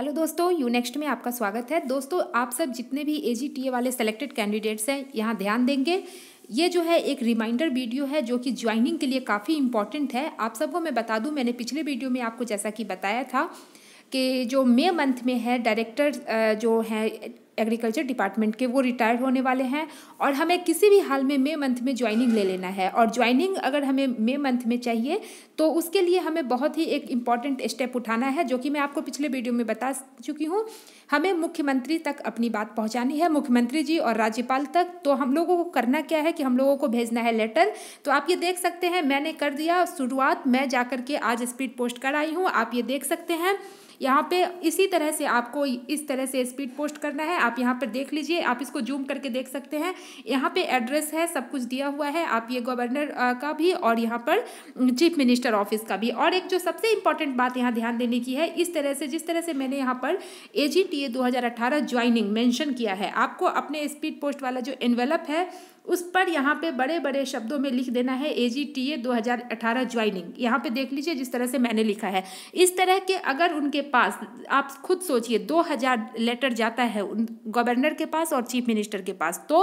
hello दोस्तों you next में आपका स्वागत है दोस्तों आप सब जितने भी ए वाले सेलेक्टेड कैंडिडेट्स हैं यहाँ ध्यान देंगे ये जो है एक रिमाइंडर वीडियो है जो कि ज्वाइनिंग के लिए काफ़ी इंपॉर्टेंट है आप सबको मैं बता दूं मैंने पिछले वीडियो में आपको जैसा कि बताया था कि जो मे मंथ में है डायरेक्टर जो है एग्रीकल्चर डिपार्टमेंट के वो रिटायर्ड होने वाले हैं और हमें किसी भी हाल में मे मंथ में ज्वाइनिंग ले लेना है और ज्वाइनिंग अगर हमें मे मंथ में चाहिए तो उसके लिए हमें बहुत ही एक इम्पॉर्टेंट स्टेप उठाना है जो कि मैं आपको पिछले वीडियो में बता चुकी हूँ हमें मुख्यमंत्री तक अपनी बात पहुँचानी है मुख्यमंत्री जी और राज्यपाल तक तो हम लोगों को करना क्या है कि हम लोगों को भेजना है लेटर तो आप ये देख सकते हैं मैंने कर दिया शुरुआत मैं जा के आज स्पीड पोस्ट कर आई हूँ आप ये देख सकते हैं यहाँ पे इसी तरह से आपको इस तरह से स्पीड पोस्ट करना है आप यहाँ पर देख लीजिए आप इसको जूम करके देख सकते हैं यहाँ पे एड्रेस है सब कुछ दिया हुआ है आप ये गवर्नर का भी और यहाँ पर चीफ मिनिस्टर ऑफिस का भी और एक जो सबसे इंपॉर्टेंट बात यहाँ ध्यान देने की है इस तरह से जिस तरह से मैंने यहाँ पर ए जी टी ए दो हज़ार ज्वाइनिंग मैंशन किया है आपको अपने स्पीड पोस्ट वाला जो एनवेलप है उस पर यहाँ पे बड़े बड़े शब्दों में लिख देना है ए जी टी ए दो हज़ार अठारह ज्वाइनिंग यहाँ पर देख लीजिए जिस तरह से मैंने लिखा है इस तरह के अगर उनके पास आप खुद सोचिए दो हजार लेटर जाता है गवर्नर के पास और चीफ मिनिस्टर के पास तो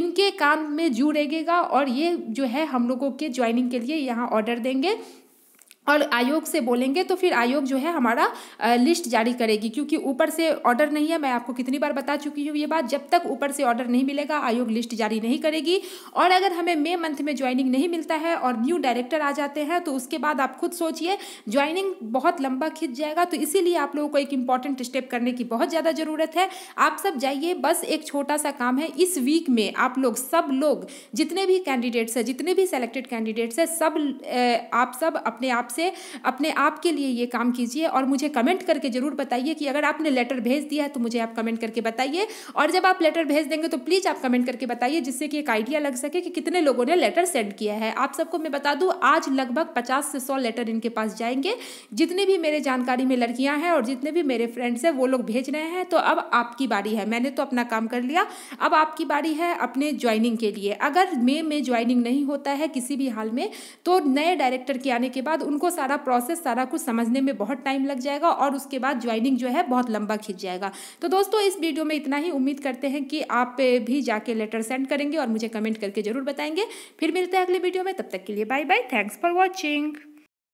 इनके काम में जू रहेगा और ये जो है हम लोगों के ज्वाइनिंग के लिए यहाँ ऑर्डर देंगे और आयोग से बोलेंगे तो फिर आयोग जो है हमारा लिस्ट जारी करेगी क्योंकि ऊपर से ऑर्डर नहीं है मैं आपको कितनी बार बता चुकी हूँ ये बात जब तक ऊपर से ऑर्डर नहीं मिलेगा आयोग लिस्ट जारी नहीं करेगी और अगर हमें मे मंथ में ज्वाइनिंग नहीं मिलता है और न्यू डायरेक्टर आ जाते हैं तो उसके बाद आप खुद सोचिए ज्वाइनिंग बहुत लंबा खिंच जाएगा तो इसीलिए आप लोगों को एक इम्पॉर्टेंट स्टेप करने की बहुत ज़्यादा ज़रूरत है आप सब जाइए बस एक छोटा सा काम है इस वीक में आप लोग सब लोग जितने भी कैंडिडेट्स हैं जितने भी सेलेक्टेड कैंडिडेट्स हैं सब आप सब अपने आप से अपने आप के लिए ये काम कीजिए और मुझे कमेंट करके ज़रूर बताइए कि अगर आपने लेटर भेज दिया है तो मुझे आप कमेंट करके बताइए और जब आप लेटर भेज देंगे तो प्लीज़ आप कमेंट करके बताइए जिससे कि एक आइडिया लग सके कि कितने लोगों ने लेटर सेंड किया है आप सबको मैं बता दूँ आज लगभग पचास से सौ लेटर इनके पास जाएंगे जितने भी मेरे जानकारी में लड़कियाँ हैं और जितने भी मेरे फ्रेंड्स हैं वो लोग भेज रहे हैं तो अब आपकी बारी है मैंने तो अपना काम कर लिया अब आपकी बारी है अपने ज्वाइनिंग के लिए अगर मे में ज्वाइनिंग नहीं होता है किसी भी हाल में तो नए डायरेक्टर के आने के बाद उनको उनको सारा प्रोसेस सारा कुछ समझने में बहुत टाइम लग जाएगा और उसके बाद ज्वाइनिंग जो है बहुत लंबा खिंच जाएगा तो दोस्तों इस वीडियो में इतना ही उम्मीद करते हैं कि आप भी जाके लेटर सेंड करेंगे और मुझे कमेंट करके जरूर बताएंगे फिर मिलते हैं अगले वीडियो में तब तक के लिए bye bye thanks for watching